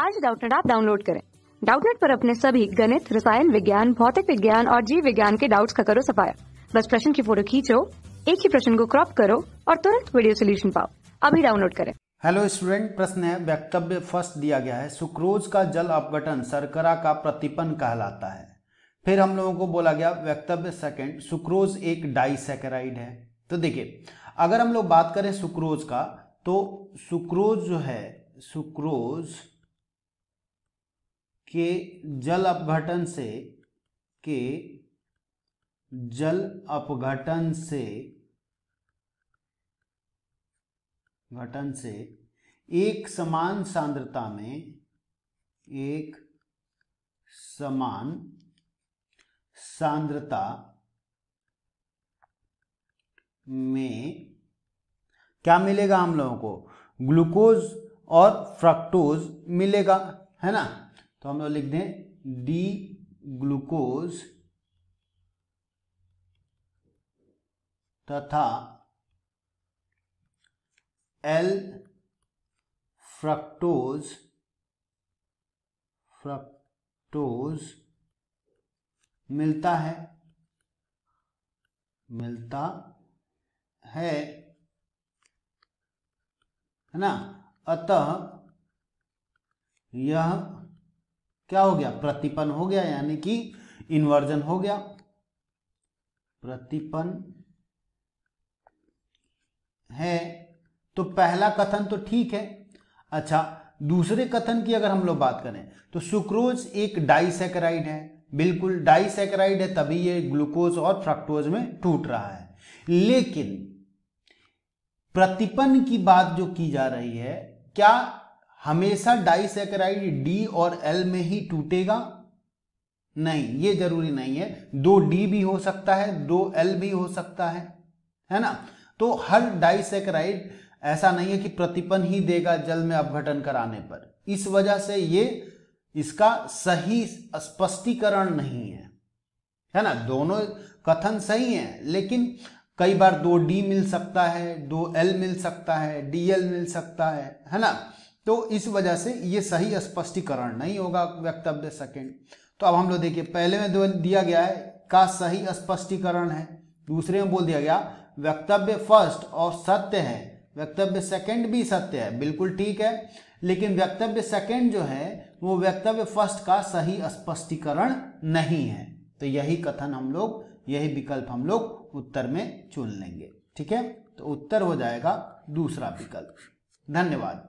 आज डाउटनेट आप डाउनलोड करें डाउटनेट पर अपने सभी गणित रसायन विज्ञान भौतिक विज्ञान और जीव विज्ञान के डाउट्स का करो सफाया बस प्रश्न की फोटो खींचो एक ही प्रश्न को क्रॉप करो और तुरंत वीडियो सोल्यूशन पाओ अभी डाउनलोड करें हेलो स्टूडेंट प्रश्न है वक्तव्य फर्स्ट दिया गया है सुक्रोज का जल अपघटन सरकरा का प्रतिपन कहलाता है फिर हम लोगों को बोला गया वक्तव्य सेकंड सुक्रोज एक डाइसेकेराइड है तो देखिए अगर हम लोग बात करें सुक्रोज का तो सुक्रोज जो है सुक्रोज के जल अपघटन से के जल अपघटन से घटन से एक समान सांद्रता में एक समान सांद्रता में क्या मिलेगा हम लोगों को ग्लूकोज और फ्रक्टोज मिलेगा है ना तो हम लोग लिख दें डी ग्लूकोज तथा एल फ्रक्टोज फ्रक्टोज मिलता है मिलता है है ना अतः यह क्या हो गया प्रतिपन हो गया यानी कि इन्वर्जन हो गया प्रतिपन है तो पहला कथन तो ठीक है अच्छा दूसरे कथन की अगर हम लोग बात करें तो सुक्रोज एक डाइसेक्राइड है बिल्कुल डाइसेक्राइड है तभी ये ग्लूकोज और फ्रक्टोज में टूट रहा है लेकिन प्रतिपन की बात जो की जा रही है क्या हमेशा डाइसेकेराइड डी और एल में ही टूटेगा नहीं ये जरूरी नहीं है दो डी भी हो सकता है दो एल भी हो सकता है है ना तो हर डाइसेकेराइड ऐसा नहीं है कि प्रतिपन ही देगा जल में अपघटन कराने पर इस वजह से ये इसका सही स्पष्टीकरण नहीं है है ना दोनों कथन सही है लेकिन कई बार दो डी मिल सकता है दो एल मिल सकता है डी एल मिल सकता है है ना तो इस वजह से ये सही स्पष्टीकरण नहीं होगा वक्तव्य सेकेंड तो अब हम लोग देखिए पहले में दिया गया है का सही स्पष्टीकरण है दूसरे में बोल दिया गया वक्तव्य फर्स्ट और सत्य है वक्तव्य सेकेंड भी सत्य है बिल्कुल ठीक है लेकिन वक्तव्य सेकेंड जो है वो वक्तव्य फर्स्ट का सही स्पष्टीकरण नहीं है तो यही कथन हम लोग यही विकल्प हम लोग उत्तर में चुन लेंगे ठीक है तो उत्तर हो जाएगा दूसरा विकल्प धन्यवाद